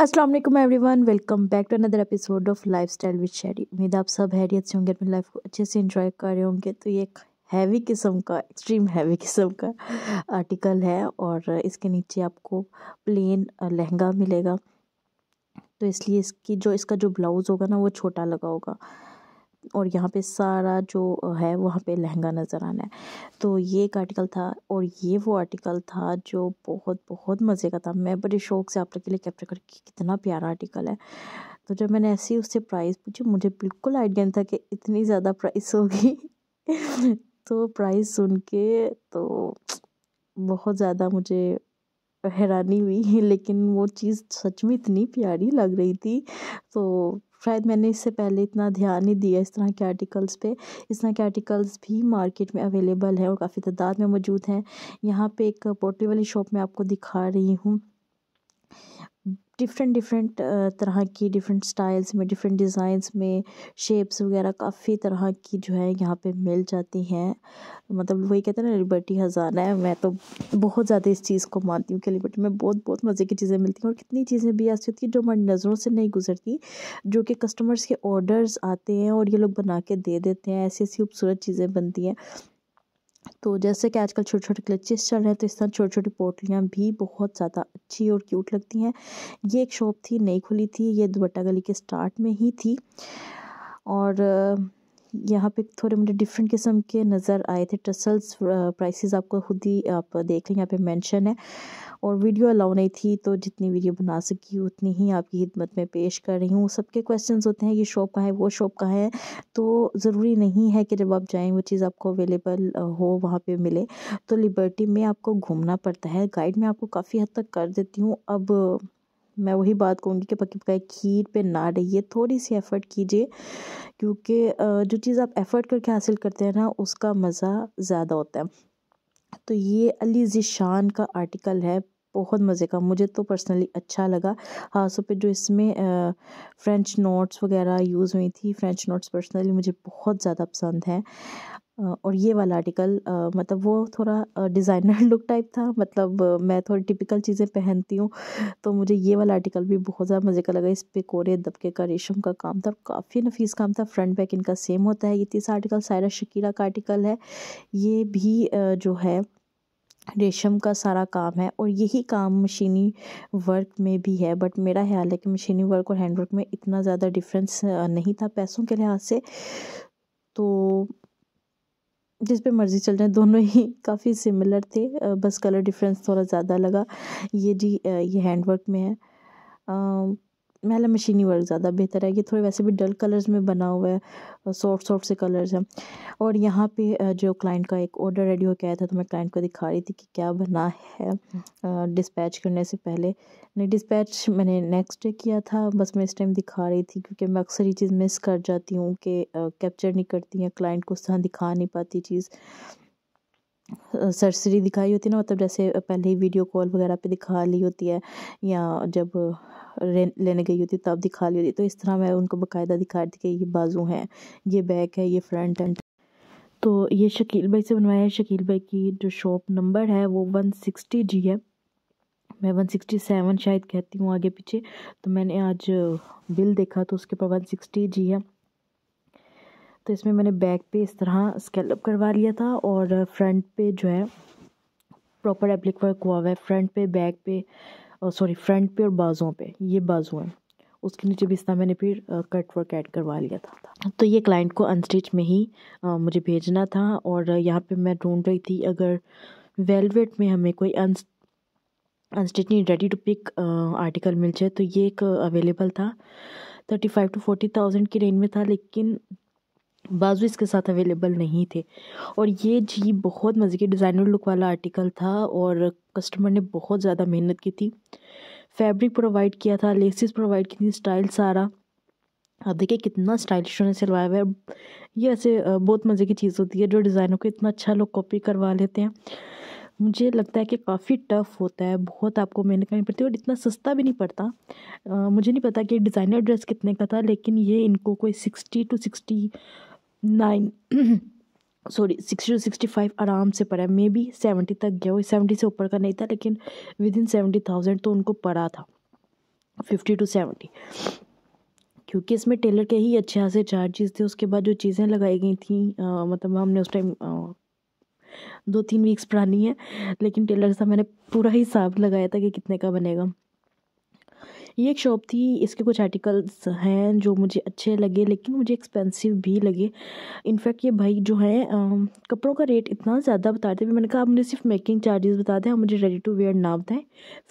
अस्सलाम वालेकुम everyone welcome back to another episode of style with Sherry उम्मीद आप सब हैरियत से होंगे अपनी लाइफ को अच्छे से इंजॉय कर रहे होंगे तो ये एक हैवी किस्म का एक्सट्रीम हैवी किस्म का आर्टिकल है और इसके नीचे आपको प्लेन लहंगा मिलेगा तो इसलिए इसकी जो इसका जो ब्लाउज़ होगा ना वो छोटा लगा होगा और यहाँ पे सारा जो है वहाँ पे लहंगा नज़र आना है तो ये एक आर्टिकल था और ये वो आर्टिकल था जो बहुत बहुत मज़े का था मैं बड़े शौक से आप लोग के लिए कैप्चर करके कितना प्यारा आर्टिकल है तो जब मैंने ऐसे ही उससे प्राइस पूछी मुझे बिल्कुल आइडिया नहीं था कि इतनी ज़्यादा प्राइस होगी तो प्राइस सुन के तो बहुत ज़्यादा मुझे हैरानी हुई लेकिन वो चीज़ सच में इतनी प्यारी लग रही थी तो शायद मैंने इससे पहले इतना ध्यान नहीं दिया इस तरह के आर्टिकल्स पे इस तरह के आर्टिकल्स भी मार्केट में अवेलेबल हैं और काफ़ी तादाद में मौजूद हैं यहाँ पे एक पोटली वाली शॉप में आपको दिखा रही हूँ डिफरेंट डिफरेंट uh, तरह की डिफरेंट स्टाइल्स में डिफरेंट डिज़ाइंस में शेप्स वगैरह काफ़ी तरह की जो है यहाँ पे मिल जाती हैं मतलब वही कहते हैं ना लिबर्टी हज़ाना है मैं तो बहुत ज़्यादा इस चीज़ को मानती हूँ कि लिबर्टी में बहुत बहुत मज़े की चीज़ें मिलती हैं और कितनी चीज़ें भी ऐसी होती हैं जो हमारी नज़रों से नहीं गुजरती जो कि कस्टमर्स के ऑर्डर्स आते हैं और ये लोग बना के दे देते हैं ऐसी ऐसी खूबसूरत चीज़ें बनती हैं तो जैसे कि आजकल छोटे छोटे क्लचेस चल रहे हैं तो इस तरह छोटी छोटी पोटलियाँ भी बहुत ज़्यादा अच्छी और क्यूट लगती हैं ये एक शॉप थी नई खुली थी ये दुबट्टा गली के स्टार्ट में ही थी और यहाँ पे थोड़े मुझे डिफरेंट किस्म के नज़र आए थे टसल्स प्राइसेस आपको खुद ही आप देख लें यहाँ पे मेंशन है और वीडियो अलाउ नहीं थी तो जितनी वीडियो बना सकी उतनी ही आपकी खिदमत में पेश कर रही हूँ सबके क्वेश्चंस होते हैं ये शॉप कहाँ है वो शॉप कहाँ है तो ज़रूरी नहीं है कि जब आप जाएँ वो चीज़ आपको अवेलेबल हो वहाँ पर मिले तो लिबर्टी में आपको घूमना पड़ता है गाइड में आपको काफ़ी हद तक कर देती हूँ अब मैं वही बात कहूँगी कि पक्की पकाई खीर पे ना रहिए थोड़ी सी एफ़र्ट कीजिए क्योंकि जो चीज़ आप एफ़र्ट करके हासिल करते हैं ना उसका मज़ा ज़्यादा होता है तो ये अली ज़िशान का आर्टिकल है बहुत मज़े का मुझे तो पर्सनली अच्छा लगा खास हाँ, पे जो इसमें फ़्रेंच नोट्स वगैरह यूज़ हुई थी फ़्रेंच नोट्स पर्सनली मुझे बहुत ज़्यादा पसंद हैं और ये वाला आर्टिकल मतलब वो थोड़ा डिज़ाइनर लुक टाइप था मतलब मैं थोड़ी टिपिकल चीज़ें पहनती हूँ तो मुझे ये वाला आर्टिकल भी बहुत ज़्यादा मज़े का लगा इस पे कोरे दबके का रेशम का काम था काफ़ी नफीस काम था फ्रंट बैक इनका सेम होता है ये तीसरा आर्टिकल सायरा शकीरा का आर्टिकल है ये भी जो है रेशम का सारा काम है और यही काम मशीनी वर्क में भी है बट मेरा ख्याल है कि मशीनी वर्क और हैंड वर्क में इतना ज़्यादा डिफरेंस नहीं था पैसों के लिहाज से तो जिस पे मर्ज़ी चल जाए दोनों ही काफ़ी सिमिलर थे बस कलर डिफरेंस थोड़ा ज़्यादा लगा ये जी ये हैंडवर्क में है महला मशीनी वर्क ज़्यादा बेहतर है ये थोड़े वैसे भी डल कलर्स में बना हुआ है सॉफ्ट सॉफ्ट से कलर्स हैं और यहाँ पे जो क्लाइंट का एक ऑर्डर रेडी हो आया था तो मैं क्लाइंट को दिखा रही थी कि क्या बना है हम्म। डिस्पैच करने से पहले नहीं डिस्पैच मैंने नेक्स्ट डे किया था बस मैं इस टाइम दिखा रही थी क्योंकि मैं अक्सर ये चीज़ मिस कर जाती हूँ कि कैप्चर नहीं करती या क्लाइंट को उस तरह दिखा नहीं पाती चीज़ सर्सरी दिखाई होती है ना मतलब जैसे पहले ही वीडियो कॉल वगैरह पे दिखा ली होती है या जब लेने गई होती तब दिखा ली होती तो इस तरह मैं उनको बकायदा दिखा दी कि ये बाजू हैं ये बैक है ये फ्रंट एंड तो ये शकील भाई से बनवाया है शकील भाई की जो शॉप नंबर है वो वन सिक्सटी जी है मैं वन सिक्सटी सेवन शायद कहती हूँ आगे पीछे तो मैंने आज बिल देखा तो उसके ऊपर वन सिक्सटी जी है तो इसमें मैंने बैक पे इस तरह स्केलअप करवा लिया था और फ्रंट पे जो है प्रॉपर एप्लिक वर्क हुआ हुआ है फ्रंट पे बैक पे सॉरी फ्रंट पे और बाजुओं पे ये बाजू हैं उसके नीचे भी इस तरह मैंने फिर कट वर्क ऐड करवा लिया था तो ये क्लाइंट को अनस्टिच में ही आ, मुझे भेजना था और यहाँ पर मैं ढूँढ रही थी अगर वेलवेट में हमें कोई अन नहीं रेडी टू पिक आर्टिकल मिल जाए तो ये एक अवेलेबल था thirty five to forty thousand की रेंज में था लेकिन बाजू इसके साथ अवेलेबल नहीं थे और ये जी बहुत मज़े के डिज़ाइनर लुक वाला आर्टिकल था और कस्टमर ने बहुत ज़्यादा मेहनत की थी फैब्रिक प्रोवाइड किया था लेसिस प्रोवाइड की थी स्टाइल सारा आप देखिए कितना स्टाइलिश उन्होंने सिलवाया हुआ है ये ऐसे बहुत मज़े की चीज़ होती है जो डिज़ाइनों को इतना अच्छा लोग कॉपी करवा लेते हैं मुझे लगता है कि काफ़ी टफ़ होता है बहुत आपको मेहनत करनी पड़ती है और इतना सस्ता भी नहीं पड़ता मुझे नहीं पता कि डिज़ाइनर ड्रेस कितने का था लेकिन ये इनको कोई sixty to sixty nine sorry sixty to sixty five आराम से पड़ा मे बी सेवेंटी तक गया वो सेवेंटी से ऊपर का नहीं था लेकिन विद इन सेवेंटी थाउजेंड तो उनको पड़ा था फिफ्टी टू सेवेंटी क्योंकि इसमें टेलर के ही अच्छे खासे चार्जेस थे उसके बाद जो चीज़ें लगाई गई थी आ, मतलब हमने उस टाइम दो तीन वीक्स पढ़ानी है लेकिन टेलर से मैंने पूरा हिसाब लगाया था कि कितने का बनेगा ये एक शॉप थी इसके कुछ आर्टिकल्स हैं जो मुझे अच्छे लगे लेकिन मुझे एक्सपेंसिव भी लगे इनफैक्ट ये भाई जो है कपड़ों का रेट इतना ज़्यादा बताते थे मैंने कहा आप मुझे सिर्फ मेकिंग चार्जेस बता दें आप मुझे रेडी टू वेयर ना बताएं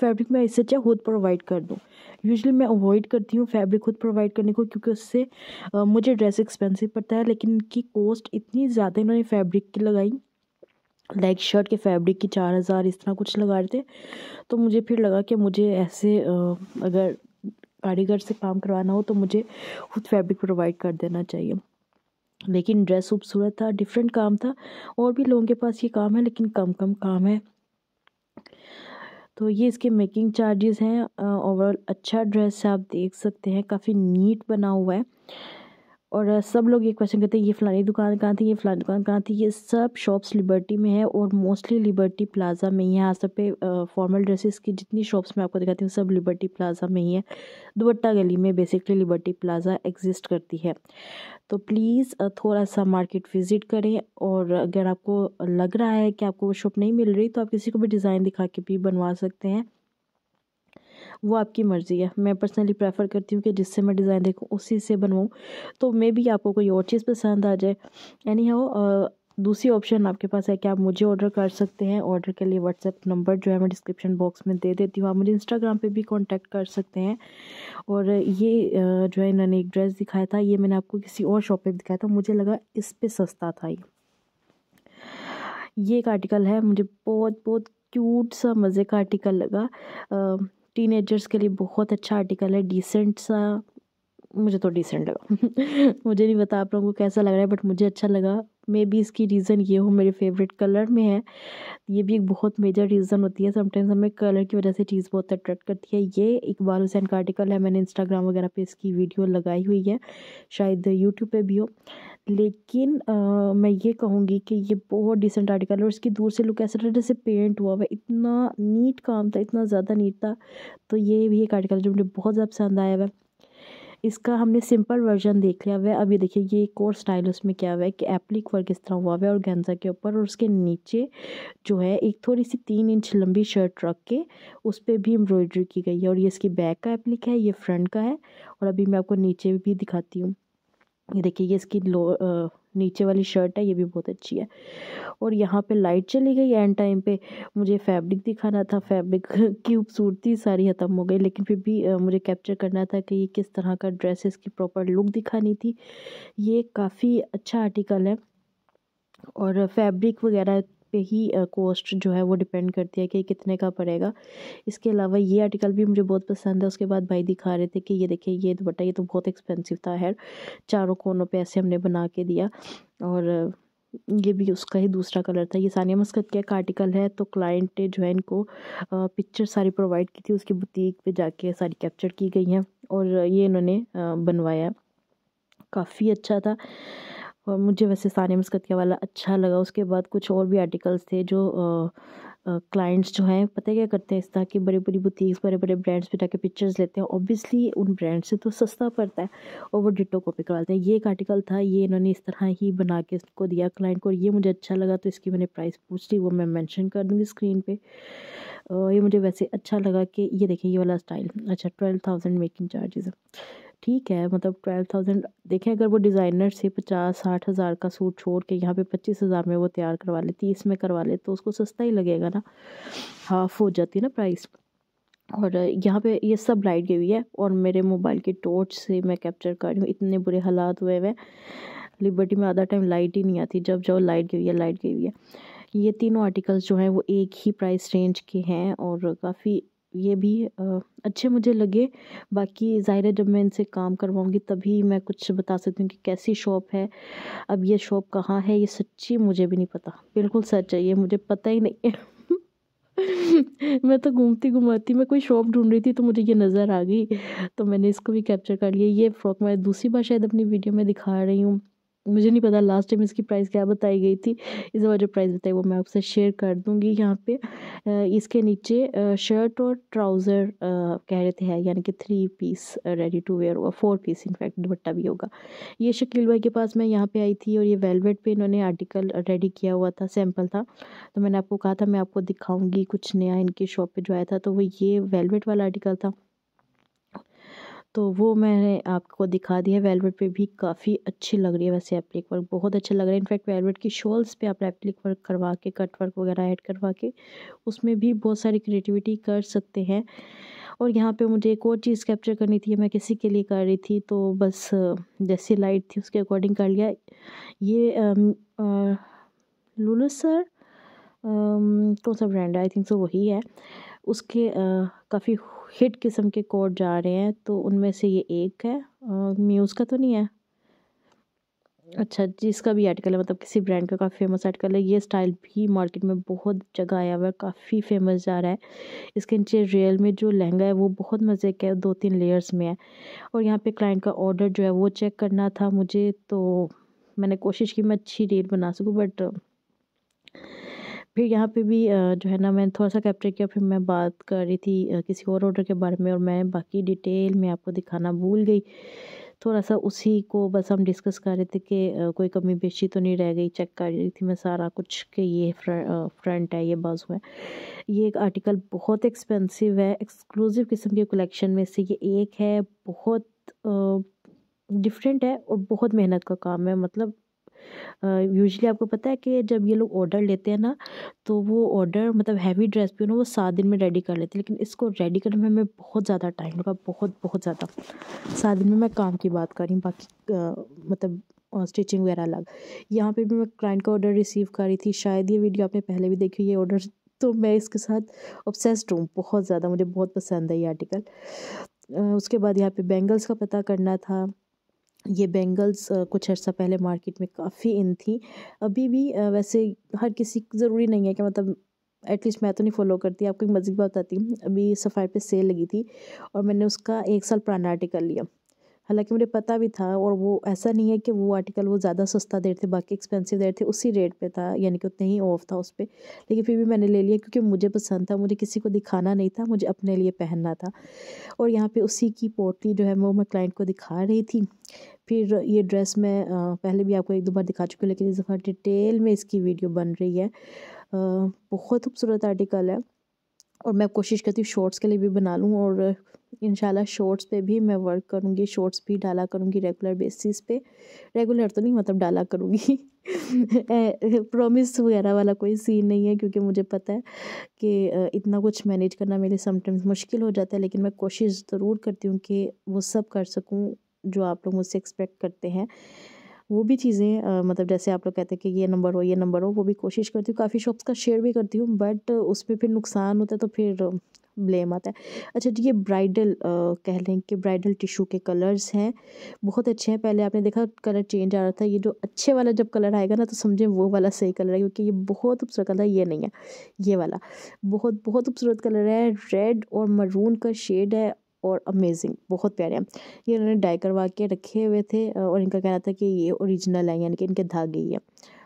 फैब्रिक मैं इससे चाहे खुद प्रोवाइड कर दूँ यूजली मैं अवॉइड करती हूँ फैब्रिक खुद प्रोवाइड करने को क्योंकि उससे मुझे ड्रेस एक्सपेंसिव पड़ता है लेकिन इनकी कॉस्ट इतनी ज़्यादा इन्होंने फैब्रिक की लगाई लाइक शर्ट के फैब्रिक की चार हज़ार इस तरह कुछ लगा रहे थे तो मुझे फिर लगा कि मुझे ऐसे अगर कारीगर से काम करवाना हो तो मुझे खुद फैब्रिक प्रोवाइड कर देना चाहिए लेकिन ड्रेस खूबसूरत था डिफरेंट काम था और भी लोगों के पास ये काम है लेकिन कम कम काम है तो ये इसके मेकिंग चार्जेस हैं ओवरऑल अच्छा ड्रेस है आप देख सकते हैं काफ़ी नीट बना हुआ है और सब लोग ये क्वेश्चन करते हैं ये फ़लानी दुकान कहाँ थी ये फ़लानी दुकान कहाँ थी ये सब शॉप्स लिबर्टी में है और मोस्टली लिबर्टी प्लाज़ा में ही है आज सब पे फॉर्मल ड्रेसेस की जितनी शॉप्स मैं आपको दिखाती हूँ सब लिबर्टी प्लाज़ा में ही है दुबट्टा गली में बेसिकली लिबर्टी प्लाज़ा एग्जिस्ट करती है तो प्लीज़ थोड़ा सा मार्केट विज़िट करें और अगर आपको लग रहा है कि आपको वो शॉप नहीं मिल रही तो आप किसी को भी डिज़ाइन दिखा के भी बनवा सकते हैं वो आपकी मर्ज़ी है मैं पर्सनली प्रेफर करती हूँ कि जिससे मैं डिज़ाइन देखूँ उसी से बनवाऊँ तो मे बी आपको कोई और चीज़ पसंद आ जाए यानी हो दूसरी ऑप्शन आपके पास है कि आप मुझे ऑर्डर कर सकते हैं ऑर्डर के लिए व्हाट्सएप नंबर जो है मैं डिस्क्रिप्शन बॉक्स में दे देती हूँ आप मुझे इंस्टाग्राम पे भी कांटेक्ट कर सकते हैं और ये जो है इन्होंने एक ड्रेस दिखाया था ये मैंने आपको किसी और शॉप पे दिखाया था मुझे लगा इस पर सस्ता था ये ये एक आर्टिकल है मुझे बहुत बहुत क्यूट सा मज़े का आर्टिकल लगा टीनेजर्स के लिए बहुत अच्छा आर्टिकल है डिसेंट सा मुझे तो डिसेंट लगा मुझे नहीं बता आप लोगों को कैसा लग रहा है बट मुझे अच्छा लगा मे बी इसकी रीज़न ये हो मेरे फेवरेट कलर में है ये भी एक बहुत मेजर रीज़न होती है समटाइम्स हमें कलर की वजह से चीज़ बहुत अट्रैक्ट करती है ये इकबाल हुसैन का आर्टिकल है मैंने इंस्टाग्राम वगैरह पे इसकी वीडियो लगाई हुई है शायद यूट्यूब पे भी हो लेकिन आ, मैं ये कहूँगी कि ये बहुत डिसेंट आर्टिकल है और इसकी दूर से लुक ऐसा था जैसे पेंट हुआ हुआ इतना नीट काम था इतना ज़्यादा नीट था तो ये भी एक आर्टिकल जो मुझे बहुत ज़्यादा पसंद आया हुआ है इसका हमने सिंपल वर्जन देख लिया हुआ है अब ये देखिए ये एक और स्टाइल उसमें क्या हुआ है कि एप्लिक वर्क इस तरह हुआ हुआ है और गेंजा के ऊपर और उसके नीचे जो है एक थोड़ी सी तीन इंच लंबी शर्ट रख के उस पर भी एम्ब्रॉयड्री की गई है और ये इसकी बैक का एप्लिक है ये फ्रंट का है और अभी मैं आपको नीचे भी दिखाती हूँ ये देखिए ये इसकी लो नीचे वाली शर्ट है ये भी बहुत अच्छी है और यहाँ पे लाइट चली गई एंड टाइम पे मुझे फैब्रिक दिखाना था फैब्रिक की खूबसूरती सारी ख़त्म हो गई लेकिन फिर भी मुझे कैप्चर करना था कि ये किस तरह का ड्रेसेस की प्रॉपर लुक दिखानी थी ये काफ़ी अच्छा आर्टिकल है और फैब्रिक वगैरह पे ही कॉस्ट जो है वो डिपेंड करती है कि कितने का पड़ेगा इसके अलावा ये आर्टिकल भी मुझे बहुत पसंद है उसके बाद भाई दिखा रहे थे कि ये देखिए ये दुपट्टा ये तो बहुत एक्सपेंसिव था है चारों कोनों पे ऐसे हमने बना के दिया और ये भी उसका ही दूसरा कलर था ये सानिया मस्कत का एक आर्टिकल है तो क्लाइंट ने जो है इनको पिक्चर सारी प्रोवाइड की थी उसकी बुटीक पे जाके सारी कैप्चर की गई हैं और ये इन्होंने बनवाया काफ़ी अच्छा था और मुझे वैसे सानिया मस्कतिया वाला अच्छा लगा उसके बाद कुछ और भी आर्टिकल्स थे जो क्लाइंट्स जो हैं पता क्या करते हैं इस तरह की बड़ी बड़ी बुटीक्स बड़े बड़े ब्रांड्स पे जाके पिक्चर्स लेते हैं ऑब्वियसली उन ब्रांड से तो सस्ता पड़ता है और वो डिटो कॉपी करवाते हैं ये एक आर्टिकल था ये इन्होंने इस तरह ही बना के इसको दिया क्लाइंट को और ये मुझे अच्छा लगा तो इसकी मैंने प्राइस पूछ ली वो मैं मैंशन कर दूँगी स्क्रीन पर ये मुझे वैसे अच्छा लगा कि ये देखें ये वाला स्टाइल अच्छा ट्वेल्व थाउजेंड मेकिंग चार्जेस है ठीक है मतलब ट्वेल्व थाउजेंड देखें अगर वो डिज़ाइनर से पचास साठ हज़ार का सूट छोड़ के यहाँ पे पच्चीस हज़ार में वो तैयार करवा ले तीस में करवा ले तो उसको सस्ता ही लगेगा ना हाफ हो जाती है ना प्राइस और यहाँ पे ये सब लाइट गई हुई है और मेरे मोबाइल के टॉर्च से मैं कैप्चर कर रही हूँ इतने बुरे हालात हुए हुए लिबर्टी में आधा टाइम लाइट ही नहीं आती जब जब लाइट गई हुई है लाइट गई हुई है ये तीनों आर्टिकल्स जो हैं वो एक ही प्राइस रेंज के हैं और काफ़ी ये भी अच्छे मुझे लगे बाकी ज़ाहिर है जब मैं इनसे काम करवाऊँगी तभी मैं कुछ बता सकती हूँ कि कैसी शॉप है अब ये शॉप कहाँ है ये सच्ची मुझे भी नहीं पता बिल्कुल सच है ये मुझे पता ही नहीं है मैं तो घूमती घुमाती मैं कोई शॉप ढूंढ रही थी तो मुझे ये नज़र आ गई तो मैंने इसको भी कैप्चर कर लिया ये फ्रॉक मैं दूसरी बार शायद अपनी वीडियो में दिखा रही हूँ मुझे नहीं पता लास्ट टाइम इसकी प्राइस क्या बताई गई थी इस बार जो प्राइस बताई वो मैं आपसे शेयर कर दूंगी यहाँ पे इसके नीचे शर्ट और ट्राउज़र कह रहे थे है यानी कि three piece ready to wear और फोर पीस इनफैक्ट दुपट्टा भी होगा ये शकील भाई के पास मैं यहाँ पे आई थी और ये वेलवेट पे इन्होंने आर्टिकल रेडी किया हुआ था सैम्पल था तो मैंने आपको कहा था मैं आपको दिखाऊँगी कुछ नया इनकी शॉप पर जो आया था तो वो ये वेलवेट वाला आर्टिकल था तो वो मैंने आपको दिखा दिया वेलवेट पे भी काफ़ी अच्छी लग रही है वैसे एप्लिक वर्क बहुत अच्छा लग रहा है इनफैक्ट वेलवेट की शॉल्स पे आप एप्लिक वर्क करवा के कट वर्क वगैरह ऐड करवा के उसमें भी बहुत सारी क्रिएटिविटी कर सकते हैं और यहाँ पे मुझे एक और चीज़ कैप्चर करनी थी मैं किसी के लिए कर रही थी तो बस जैसी लाइट थी उसके अकॉर्डिंग कर लिया ये लूलस सर कौन सा ब्रांड है आई थिंक सो वही है उसके काफ़ी हिट किस्म के कोड जा रहे हैं तो उनमें से ये एक है म्यूज़ का तो नहीं है अच्छा जिसका भी आर्टिकल है मतलब किसी ब्रांड का काफ़ी फेमस आर्टिकल है ये स्टाइल भी मार्केट में बहुत जगह आया हुआ है काफ़ी फेमस जा रहा है इसके नीचे रियल में जो लहंगा है वो बहुत मज़े का है दो तीन लेयर्स में है और यहाँ पे क्लाइंट का ऑर्डर जो है वो चेक करना था मुझे तो मैंने कोशिश की मैं अच्छी रेट बना सकूँ बट फिर यहाँ पे भी जो है ना मैंने थोड़ा सा कैप्चर किया फिर मैं बात कर रही थी किसी और ऑर्डर के बारे में और मैं बाकी डिटेल में आपको दिखाना भूल गई थोड़ा सा उसी को बस हम डिस्कस कर रहे थे कि कोई कमी बेशी तो नहीं रह गई चेक कर रही थी मैं सारा कुछ कि ये फ्रंट है ये बाजू है ये एक आर्टिकल बहुत एक्सपेंसिव है एक्सक्लूसिव किस्म के कलेक्शन में से ये एक है बहुत डिफरेंट है और बहुत मेहनत का काम है मतलब यूजली आपको पता है कि जब ये लोग ऑर्डर लेते हैं ना तो वो ऑर्डर मतलब हैवी ड्रेस भी ना वो सात दिन में रेडी कर लेते हैं लेकिन इसको रेडी करने में हमें बहुत ज़्यादा टाइम लगा बहुत बहुत ज़्यादा सात दिन में मैं काम की बात कर रही हूँ बाकी आ, मतलब स्टिचिंग वगैरह अलग यहाँ पे भी मैं क्लाइंट का ऑर्डर रिसीव कर रही थी शायद ये वीडियो आपने पहले भी देखी ये ऑर्डर तो मैं इसके साथ ऑब्सेस्ड हूँ बहुत ज़्यादा मुझे बहुत पसंद है ये आर्टिकल उसके बाद यहाँ पे बैंगल्स का पता करना था ये बेंगल्स कुछ अर्सा पहले मार्केट में काफ़ी इन थी अभी भी वैसे हर किसी ज़रूरी नहीं है कि मतलब एटलीस्ट मैं तो नहीं फॉलो करती आपको एक मज़ेदार बात बताती हूँ अभी सफ़ाई पे सेल लगी थी और मैंने उसका एक साल पुराना आर्टिकल लिया हालांकि मुझे पता भी था और वो ऐसा नहीं है कि वो आर्टिकल वो ज़्यादा सस्ता दे रहे थे बाकी एक्सपेंसिव दे रहे थे उसी रेट पे था यानी कि उतने ही ऑफ था उस पर लेकिन फिर भी मैंने ले लिया क्योंकि मुझे पसंद था मुझे किसी को दिखाना नहीं था मुझे अपने लिए पहनना था और यहाँ पे उसी की पोटली जो है वो मैं क्लाइंट को दिखा रही थी फिर ये ड्रेस मैं पहले भी आपको एक दो बार दिखा चुकी हूँ लेकिन इस दफ़ा डिटेल में इसकी वीडियो बन रही है बहुत खूबसूरत आर्टिकल है और मैं कोशिश करती हूँ शॉर्ट्स के लिए भी बना लूँ और इन शॉर्ट्स पे भी मैं वर्क करूँगी शॉर्ट्स भी डाला करूँगी रेगुलर बेसिस पे रेगुलर तो नहीं मतलब डाला करूँगी प्रॉमिस वगैरह वाला कोई सीन नहीं है क्योंकि मुझे पता है कि इतना कुछ मैनेज करना मेरे समटाइम्स मुश्किल हो जाता है लेकिन मैं कोशिश ज़रूर करती हूँ कि वो सब कर सकूँ जो आप लोग मुझसे एक्सपेक्ट करते हैं वो भी चीज़ें मतलब जैसे आप लोग कहते हैं कि ये नंबर हो ये नंबर हो वो भी कोशिश करती हूँ काफ़ी शॉप्स का शेयर भी करती हूँ बट उस पर फिर नुकसान होता है तो फिर ब्लेम आता है अच्छा जी ये ब्राइडल कह लें कि ब्राइडल टिशू के कलर्स हैं बहुत अच्छे हैं पहले आपने देखा कलर चेंज आ रहा था ये जो अच्छे वाला जब कलर आएगा ना तो समझे वो वाला सही कलर है क्योंकि ये बहुत खूबसूरत कलर ये नहीं है ये वाला बहुत बहुत खूबसूरत कलर है रेड और मरून का शेड है और अमेजिंग बहुत प्यारे हैं ये इन्होंने डाई करवा के रखे हुए थे और इनका कहना था कि ये ओरिजिनल है यानी कि इनके धागे ही हैं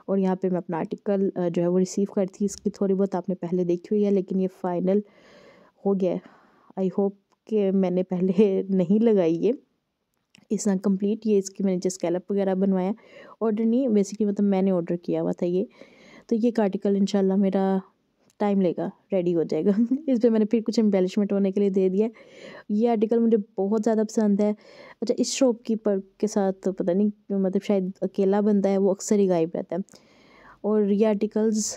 और यहाँ पे मैं अपना आर्टिकल जो है वो रिसीव करती थी इसकी थोड़ी बहुत आपने पहले देखी हुई है लेकिन ये फाइनल हो गया आई होप कि मैंने पहले नहीं लगाई ये इस तरह कम्प्लीट ये इसकी मैंने जस्ट स्कैलप वगैरह बनवाया ऑर्डर नहीं बेसिकली मतलब मैंने ऑर्डर किया हुआ था ये तो ये एक आर्टिकल इनशाला मेरा टाइम लेगा रेडी हो जाएगा इस पर मैंने फिर कुछ एम्बेलिशमेंट होने के लिए दे दिया ये आर्टिकल मुझे बहुत ज़्यादा पसंद है अच्छा इस शॉप कीपर के साथ पता नहीं मतलब शायद अकेला बनता है वो अक्सर ही गायब रहता है और ये आर्टिकल्स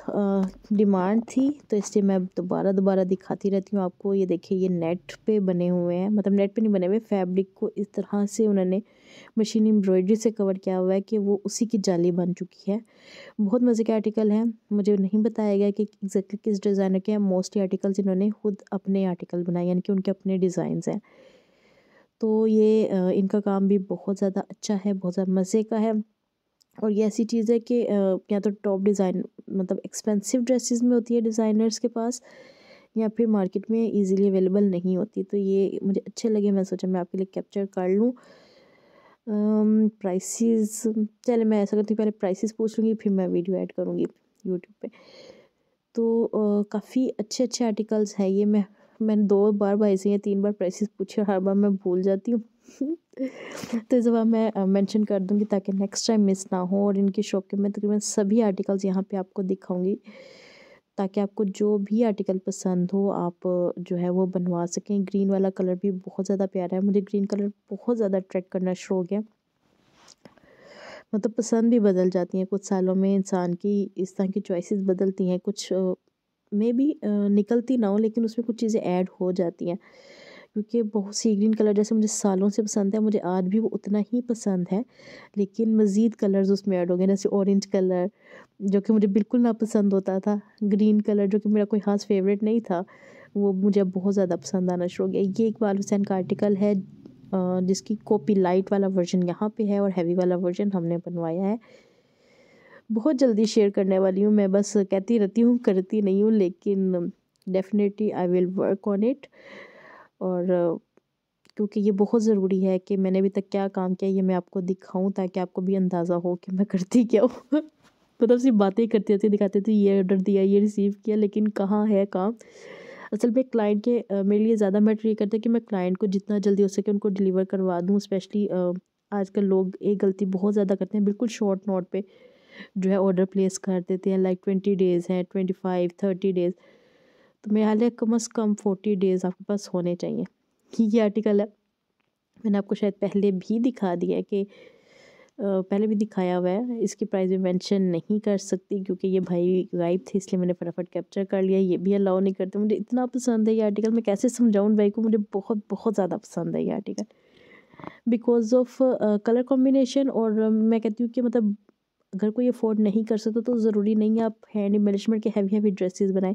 डिमांड थी तो इसलिए मैं दोबारा दोबारा दिखाती रहती हूँ आपको ये देखिए ये नेट पे बने हुए हैं मतलब नेट पे नहीं बने हुए फैब्रिक को इस तरह से उन्होंने मशीन एम्ब्रॉयडरी से कवर किया हुआ है कि वो उसी की जाली बन चुकी है बहुत मज़े के आर्टिकल हैं मुझे नहीं बताया गया कि एग्जैक्टली किस डिज़ाइनर के हैं मोस्टली आर्टिकल्स इन्होंने खुद अपने आर्टिकल बनाए यानी कि उनके अपने डिज़ाइंस हैं तो ये इनका काम भी बहुत ज़्यादा अच्छा है बहुत ज़्यादा मज़े का है और ये ऐसी चीज़ है कि या तो टॉप डिज़ाइन मतलब एक्सपेंसिव ड्रेसेस में होती है डिज़ाइनर्स के पास या फिर मार्केट में इजीली अवेलेबल नहीं होती तो ये मुझे अच्छे लगे मैं सोचा मैं आपके लिए कैप्चर कर लूँ प्राइसेस चले मैं ऐसा करती हूँ पहले प्राइसेस पूछ लूँगी फिर मैं वीडियो ऐड करूँगी यूट्यूब पे तो काफ़ी अच्छे अच्छे आर्टिकल्स हैं ये मैं मैंने दो बार भाई से या तीन बार प्राइसेस पूछे हर बार मैं भूल जाती हूँ तो इस बार मैं मेंशन कर दूँगी ताकि नेक्स्ट टाइम मिस ना हो और इनके शॉप के मैं तकरीबन सभी आर्टिकल्स यहाँ पे आपको दिखाऊँगी ताकि आपको जो भी आर्टिकल पसंद हो आप जो है वो बनवा सकें ग्रीन वाला कलर भी बहुत ज़्यादा प्यारा है मुझे ग्रीन कलर बहुत ज़्यादा अट्रैक्ट करना शुरू हो गया मतलब पसंद भी बदल जाती हैं कुछ सालों में इंसान की इस तरह की चॉइसेस बदलती हैं कुछ मे बी निकलती ना हो लेकिन उसमें कुछ चीज़ें ऐड हो जाती हैं क्योंकि बहुत सी ग्रीन कलर जैसे मुझे सालों से पसंद है मुझे आज भी वो उतना ही पसंद है लेकिन मज़ीद कलर्स उसमें ऐड हो गए जैसे ऑरेंज कलर जो कि मुझे बिल्कुल ना पसंद होता था ग्रीन कलर जो कि मेरा कोई ख़ास फेवरेट नहीं था वो मुझे बहुत ज़्यादा पसंद आना शुरू हो गया ये इकबाल हुसैन का आर्टिकल है जिसकी कॉपी लाइट वाला वर्जन यहाँ पर है और हैवी वाला वर्जन हमने बनवाया है बहुत जल्दी शेयर करने वाली हूँ मैं बस कहती रहती हूँ करती नहीं हूँ लेकिन definitely I will work on it और क्योंकि ये बहुत ज़रूरी है कि मैंने अभी तक क्या काम किया ये मैं आपको दिखाऊं ताकि आपको भी अंदाज़ा हो कि मैं करती क्या हूँ मतलब सिर्फ बातें करती रहती दिखाते थे ये ऑर्डर दिया ये रिसीव किया लेकिन कहाँ है काम असल में क्लाइंट के मेरे लिए ज़्यादा मैटर ये करता है कि मैं क्लाइंट को जितना जल्दी हो सके उनको डिलीवर करवा दूँ स्पेशली आजकल लोग एक गलती बहुत ज़्यादा करते हैं बिल्कुल शॉर्ट नोट पे जो है ऑर्डर प्लेस कर देते हैं लाइक ट्वेंटी डेज़ हैं ट्वेंटी फाइव थर्टी डेज़ तो मेरा हाल कम अज़ कम फोर्टी डेज़ आपके पास होने चाहिए ये आर्टिकल है मैंने आपको शायद पहले भी दिखा दिया है कि पहले भी दिखाया हुआ है इसकी प्राइस भी मेंशन नहीं कर सकती क्योंकि ये भाई गायब थे इसलिए मैंने फटाफट कैप्चर कर लिया ये भी अलाउ नहीं करते मुझे इतना पसंद है ये आर्टिकल मैं कैसे समझाऊँ भाई को मुझे बहुत बहुत ज़्यादा पसंद है ये article because of colour combination और मैं कहती हूँ कि मतलब अगर कोई अफोर्ड नहीं कर सकता तो ज़रूरी नहीं है आप हैंड एम्बेलिशमेंट के हैवी हैवी ड्रेसेस बनाएं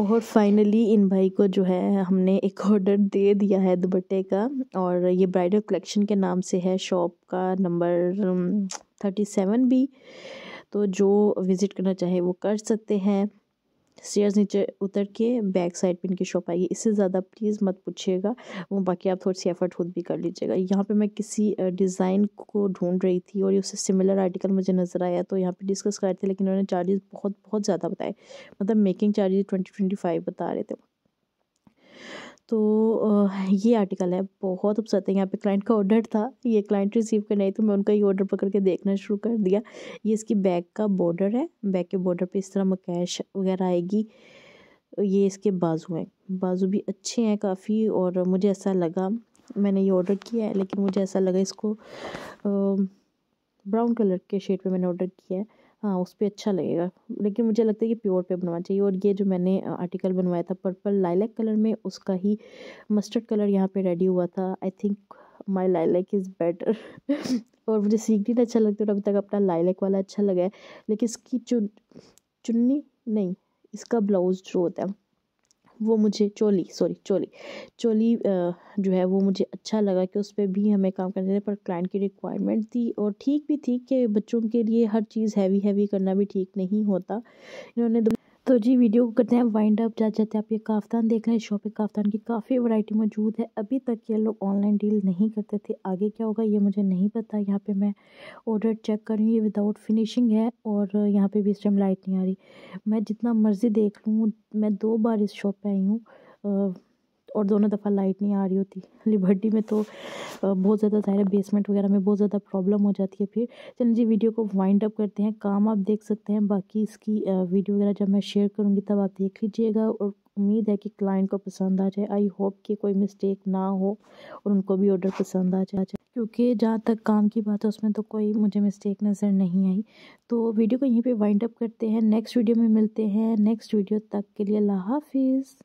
और फाइनली इन भाई को जो है हमने एक ऑर्डर दे दिया है दुपट्टे का और ये ब्राइडल कलेक्शन के नाम से है शॉप का नंबर थर्टी सेवन भी तो जो विज़िट करना चाहे वो कर सकते हैं स्टेयर्स नीचे उतर के बैक साइड पे इनकी शॉप आएगी इससे ज़्यादा प्लीज़ मत पूछिएगा वो बाकी आप थोड़ी सी एफर्ट खुद भी कर लीजिएगा यहाँ पे मैं किसी डिज़ाइन को ढूंढ रही थी और उससे सिमिलर आर्टिकल मुझे नज़र आया तो यहाँ पे डिस्कस कर रहे थे लेकिन उन्होंने चार्जेस बहुत बहुत ज़्यादा बताए मतलब making charges twenty twenty five बता रहे थे तो ये आर्टिकल है बहुत है यहाँ पे क्लाइंट का ऑर्डर था ये क्लाइंट रिसीव करना आई तो मैं उनका ये ऑर्डर पकड़ के देखना शुरू कर दिया ये इसकी बैक का बॉर्डर है बैक के बॉर्डर पे इस तरह मकैश वगैरह आएगी ये इसके बाजू हैं बाजू भी अच्छे हैं काफ़ी और मुझे ऐसा लगा मैंने ये ऑर्डर किया है लेकिन मुझे ऐसा लगा इसको ब्राउन कलर के शेड पर मैंने ऑर्डर किया है हाँ उस पर अच्छा लगेगा लेकिन मुझे लगता है कि प्योर पे बनवाना चाहिए और ये जो मैंने आर्टिकल बनवाया था पर्पल लाइलैक कलर में उसका ही मस्टर्ड कलर यहाँ पे रेडी हुआ था I think my lilac is better और मुझे सीक्रेट अच्छा लगता है और अभी तक अपना लाइलैक वाला अच्छा लगा है लेकिन इसकी चुन चुन्नी नहीं इसका ब्लाउज जो होता है वो मुझे चोली सॉरी चोली चोली जो है वो मुझे अच्छा लगा कि उस पर भी हमें काम करने थे पर क्लाइंट की रिक्वायरमेंट थी और ठीक भी थी कि बच्चों के लिए हर चीज़ हैवी हैवी करना भी ठीक नहीं होता इन्होंने तो जी वीडियो को करते हैं वाइंड अप जा जाते हैं आप ये काफ्तान देख रहे हैं शॉप पे काफ्तान की काफ़ी वैरायटी मौजूद है अभी तक ये लोग ऑनलाइन डील नहीं करते थे आगे क्या होगा ये मुझे नहीं पता यहाँ पे मैं ऑर्डर चेक कर रही ये विदाउट फिनिशिंग है और यहाँ पे भी इस टाइम लाइट नहीं आ रही मैं जितना मर्ज़ी देख लूँ मैं दो बार इस शॉप पर आई हूँ और दोनों दफ़ा लाइट नहीं आ रही होती लिबर्टी में तो बहुत ज़्यादा ज़ाहिर बेसमेंट वगैरह में बहुत ज़्यादा प्रॉब्लम हो जाती है फिर चलिए जी वीडियो को वाइंड अप करते हैं काम आप देख सकते हैं बाकी इसकी वीडियो वगैरह जब मैं शेयर करूँगी तब आप देख लीजिएगा और उम्मीद है कि क्लाइंट को पसंद आ जाए आई होप कि कोई मिस्टेक ना हो और उनको भी ऑर्डर पसंद आ जाए क्योंकि जहाँ तक काम की बात है उसमें तो कोई मुझे मिस्टेक नज़र नहीं आई तो वीडियो को यहीं पे वाइंड अप करते हैं नेक्स्ट वीडियो में मिलते हैं नेक्स्ट वीडियो तक के लिए अल्लाह हाफिज़